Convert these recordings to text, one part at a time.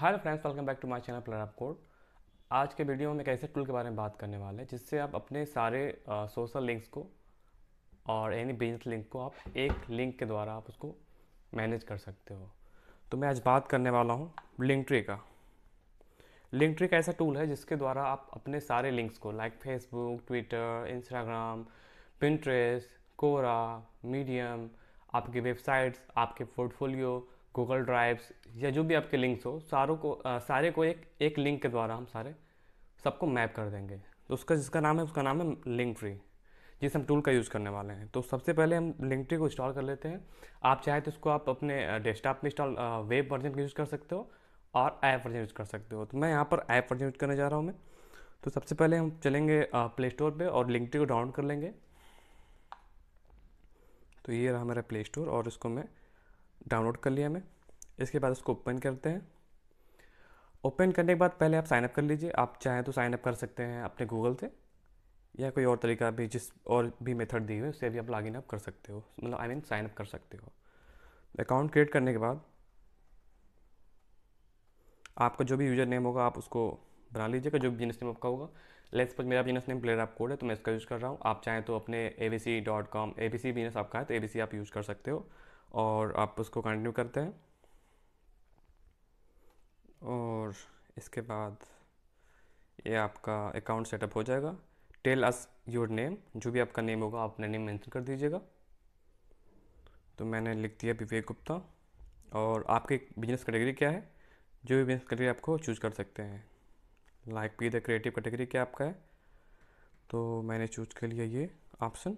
hello friends welcome back to my channel plan code आज के video में एक ऐसे टूल के बारे में बात करने वाले हैं जिससे आप अपने सारे सोशल लिंक्स को और एनी बिजनेस लिंक को आप एक लिंक के द्वारा आप उसको मैनेज कर सकते हो तो मैं आज बात करने वाला हूँ लिंक ट्री का लिंक ट्री का ऐसा टूल है जिसके द्वारा आप अपने सारे लिंक्स को like Facebook Twitter Instagram Pinterest Quora Medium आपकी वेबसाइट्स आपके पोर्टफोलियो गूगल ड्राइव्स या जो भी आपके लिंक्स हो सारों को आ, सारे को एक एक लिंक के द्वारा हम सारे सबको मैप कर देंगे तो उसका जिसका नाम है उसका नाम है लिंक ट्री जिस हम टूल का यूज़ करने वाले हैं तो सबसे पहले हम लिंक ट्री को इंस्टॉल कर लेते हैं आप चाहे तो उसको आप अपने डेस्कटॉप में इंस्टॉल वेब वर्जन का यूज़ कर सकते हो और ऐप वर्जन यूज़ कर सकते हो तो मैं यहाँ पर ऐप वर्जन यूज़ करने जा रहा हूँ मैं तो सबसे पहले हम चलेंगे प्ले स्टोर पर और लिंक ट्री को डाउनलोड कर लेंगे तो ये रहा मेरा प्ले स्टोर और इसको मैं डाउनलोड कर लिया मैं इसके बाद उसको ओपन करते हैं ओपन करने के बाद पहले आप साइनअप कर लीजिए आप चाहें तो साइनअप कर सकते हैं अपने गूगल से या कोई और तरीका भी जिस और भी मेथड दी हुई उससे भी आप लॉगिन अप कर सकते हो मतलब आई मीन साइनअप कर सकते हो अकाउंट क्रिएट करने के बाद आपका जो भी यूज़र नेम होगा आप उसको बना लीजिएगा जो बिजनेस नेम आपका होगा लेट्स सपोज मेरा बिजनेस नेम प्लेयर आप कोड है तो मैं इसका यूज़ कर रहा हूँ आप चाहें तो अपने A B C dot com A B C business आपका है तो ए बी सी आप यूज़ कर सकते हो और आप उसको कंटिन्यू करते हैं और इसके बाद ये आपका अकाउंट सेटअप हो जाएगा टेल अस योर नेम जो भी आपका नेम होगा आप अपना नेम मेंशन कर दीजिएगा तो मैंने लिख दिया विवेक गुप्ता और आपके बिजनेस कैटेगरी क्या है जो भी बिजनेस कैटेगरी आपको चूज कर सकते हैं like P the creative category क्या आपका है तो मैंने चूज कर लिया ये ऑप्शन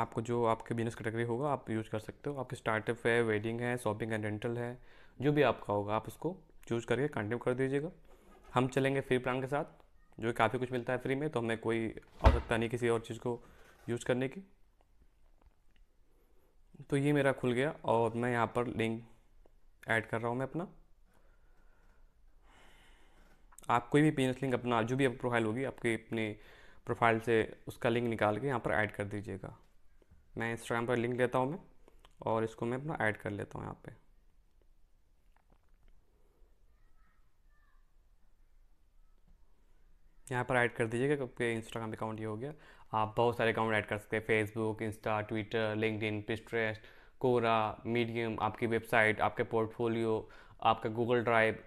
आपको जो आपके बिजनेस कैटेगरी होगा आप यूज कर सकते हो आपके स्टार्टअप है वेडिंग है शॉपिंग एंड रेंटल है जो भी आपका होगा आप उसको चूज करके कंटिन्यू कर दीजिएगा हम चलेंगे फ्री प्लान के साथ जो काफ़ी कुछ मिलता है फ्री में तो हमें कोई आवश्यकता नहीं किसी और चीज़ को यूज करने की तो ये मेरा खुल गया और मैं यहाँ पर लिंक ऐड कर रहा हूँ मैं अपना आप कोई भी बिजनेस लिंक अपना जो भी आपकी प्रोफाइल होगी आपके अपने प्रोफाइल से उसका लिंक निकाल के यहाँ पर ऐड कर दीजिएगा मैं इंस्टाग्राम पर लिंक लेता हूँ मैं और इसको मैं अपना ऐड कर लेता हूँ यहाँ पे यहाँ पर ऐड कर दीजिएगा क्योंकि इंस्टाग्राम अकाउंट ये हो गया आप बहुत सारे अकाउंट ऐड कर सकते हैं Facebook Insta Twitter LinkedIn Pinterest Quora Medium आपकी वेबसाइट आपके पोर्टफोलियो आपका गूगल ड्राइव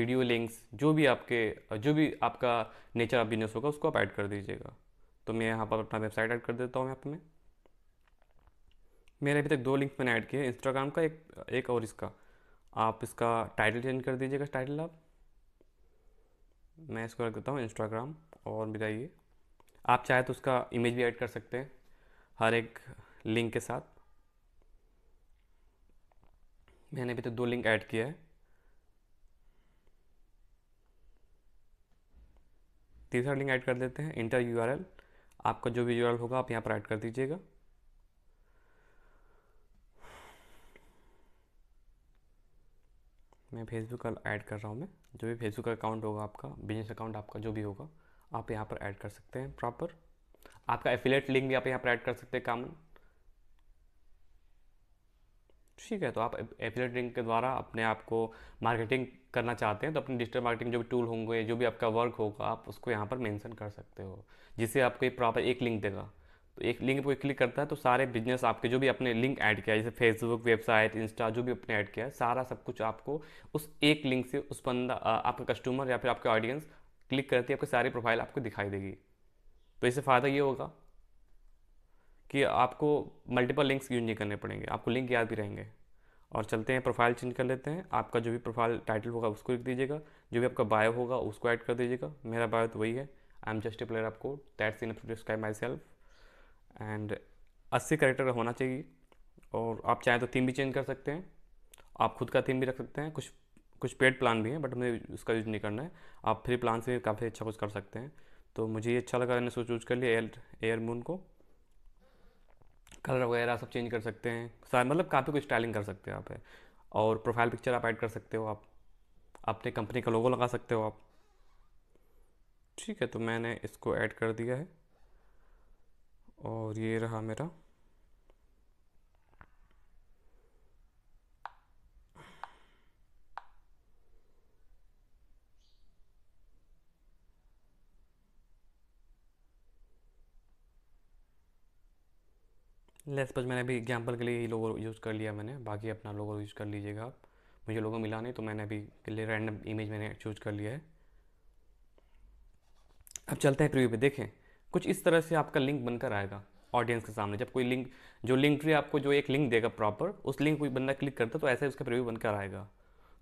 वीडियो लिंक्स जो भी आपके जो भी आपका नेचर ऑफ बिजनेस होगा उसको आप ऐड कर दीजिएगा तो मैं यहाँ पर अपना वेबसाइट ऐड कर देता हूँ मैं आप में मेरे अभी तक दो लिंक मैंने ऐड किए इंस्टाग्राम का एक एक और इसका आप इसका टाइटल चेंज कर दीजिएगा टाइटल आप मैं इसको रख देता हूँ इंस्टाग्राम और मेरा ये आप चाहे तो उसका इमेज भी ऐड कर सकते हैं हर एक लिंक के साथ मैंने अभी तक तो दो लिंक ऐड किया है तीसरा लिंक ऐड कर देते हैं इंटर यूआरएल आपका जो भी यूआरएल होगा आप यहाँ पर ऐड कर दीजिएगा मैं फेसबुक का ऐड कर रहा हूँ मैं जो भी फेसबुक का अकाउंट होगा आपका बिजनेस अकाउंट आपका जो भी होगा आप यहाँ पर ऐड कर सकते हैं प्रॉपर आपका एफिलेट लिंक भी आप यहाँ पर ऐड कर सकते हैं कामन ठीक है तो आप एफिलेट लिंक के द्वारा अपने आप को मार्केटिंग करना चाहते हैं तो अपने डिजिटल मार्केटिंग जो भी टूल होंगे जो भी आपका वर्क होगा आप उसको यहाँ पर मेंशन कर सकते हो जिससे आपको प्रॉपर एक लिंक देगा तो एक लिंक पर क्लिक करता है तो सारे बिजनेस आपके जो भी अपने लिंक ऐड किया है जैसे फेसबुक वेबसाइट इंस्टा जो भी अपने ऐड किया है सारा सब कुछ आपको उस एक लिंक से उस बंदा आपका कस्टमर या फिर आपके ऑडियंस क्लिक करती है आपकी सारी प्रोफाइल आपको दिखाई देगी तो इससे फ़ायदा ये होगा कि आपको मल्टीपल लिंक्स यूज नहीं करने पड़ेंगे आपको लिंक याद भी रहेंगे और चलते हैं प्रोफाइल चेंज कर लेते हैं आपका जो भी प्रोफाइल टाइटल होगा उसको लिख दीजिएगा जो भी आपका बायो होगा उसको ऐड कर दीजिएगा मेरा बायो तो वही है I am just a player आपको that's in to describe myself and अस्सी करेक्टर का होना चाहिए और आप चाहें तो थीम भी चेंज कर सकते हैं आप खुद का थीम भी रख सकते हैं कुछ कुछ पेड प्लान भी हैं बट मुझे उसका यूज़ नहीं करना है आप फ्री प्लान से काफ़ी अच्छा कुछ कर सकते हैं तो मुझे ये अच्छा लगा मैंने सोच यूज कर लिया एयर एयर मून को कलर वगैरह सब चेंज कर सकते हैं सारे मतलब काफ़ी कुछ स्टाइलिंग कर सकते हैं आप है और प्रोफाइल पिक्चर आप ऐड कर सकते हो आप अपने कंपनी का लोगो लगा सकते हो आप ठीक है तो मैंने इसको ऐड कर दिया है और ये रहा मेरा लेस बस मैंने अभी एग्जाम्पल के लिए ही लोगो यूज़ कर लिया मैंने बाकी अपना लोगो यूज़ कर लीजिएगा आप मुझे लोगो मिला नहीं तो मैंने अभी के लिए रैंडम इमेज मैंने चूज कर लिया है अब चलते हैं प्रीव्यू पे देखें कुछ इस तरह से आपका लिंक बनकर आएगा ऑडियंस के सामने जब कोई लिंक जो लिंक ट्री आपको जो एक लिंक देगा प्रॉपर उस लिंक कोई बंदा क्लिक करता है तो ऐसे उसका प्रिव्यू बनकर आएगा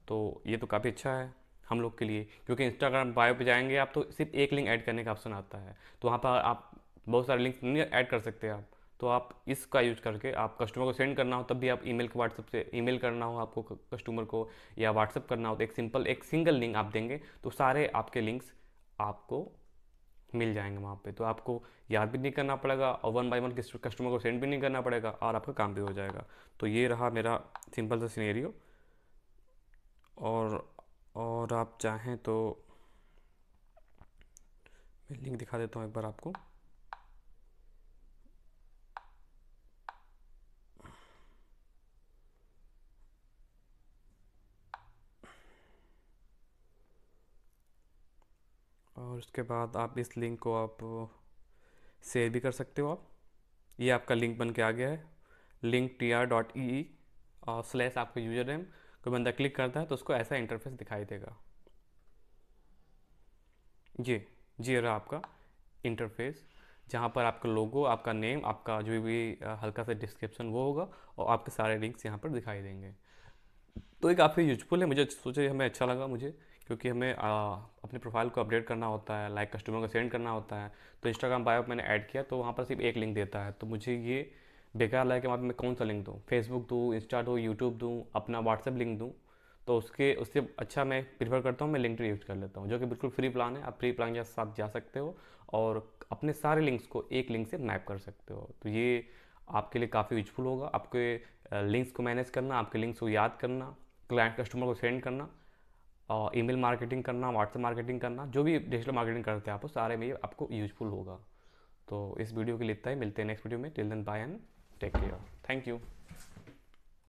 तो ये तो काफ़ी अच्छा है हम लोग के लिए क्योंकि इंस्टाग्राम बायो पे जाएंगे आप तो सिर्फ एक लिंक ऐड करने का ऑप्शन आता है तो वहाँ पर आप बहुत सारे लिंक नहीं ऐड कर सकते आप तो आप इसका यूज करके आप कस्टमर को सेंड करना हो तब भी आप ई के व्हाट्सअप से ई करना हो आपको कस्टमर को या व्हाट्सअप करना हो तो एक सिंपल एक सिंगल लिंक आप देंगे तो सारे आपके लिंक्स आपको मिल जाएंगे वहाँ पे तो आपको याद भी नहीं करना पड़ेगा और वन बाई वन कस्टमर को सेंड भी नहीं करना पड़ेगा और आपका काम भी हो जाएगा तो ये रहा मेरा सिंपल सा सीनेरियो और और आप चाहें तो मैं लिंक दिखा देता हूँ एक बार आपको और उसके बाद आप इस लिंक को आप शेयर uh, भी कर सकते हो आप ये आपका लिंक बन के आ गया है link T R dot E E और स्लैश आपका यूजर नेम कोई बंदा क्लिक करता है तो उसको ऐसा इंटरफेस दिखाई देगा ये जी रहा आपका इंटरफेस जहाँ पर आपका लोगो आपका नेम आपका जो भी uh, हल्का सा डिस्क्रिप्शन वो होगा और आपके सारे लिंक्स यहाँ पर दिखाई देंगे तो ये काफ़ी यूजफुल है मुझे सोचे हमें अच्छा लगा मुझे क्योंकि हमें आ, अपने प्रोफाइल को अपडेट करना होता है लाइक कस्टमर को सेंड करना होता है तो इंस्टाग्राम बायो मैंने ऐड किया तो वहाँ पर सिर्फ एक लिंक देता है तो मुझे ये बेकार लगा कि वहाँ पर मैं कौन सा लिंक दूँ फेसबुक दूँ इंस्टा दूँ यूट्यूब दूँ अपना व्हाट्सअप लिंक दूँ तो उसके उससे अच्छा मैं प्रीफर करता हूँ मैं लिंक यूज कर लेता हूँ जो कि बिल्कुल फ्री प्लान है आप फ्री प्लान के साथ जा सकते हो और अपने सारे लिंक्स को एक लिंक से मैप कर सकते हो तो ये आपके लिए काफ़ी यूजफुल होगा आपके लिंक्स को मैनेज करना आपके लिंक्स को याद करना क्लाइंट कस्टमर को सेंड करना और ईमेल मार्केटिंग करना व्हाट्सएप मार्केटिंग करना जो भी डिजिटल मार्केटिंग करते हैं आप सारे में आपको यूजफुल होगा तो इस वीडियो के लिए इतना ही मिलते हैं नेक्स्ट वीडियो में till then bye and take care thank you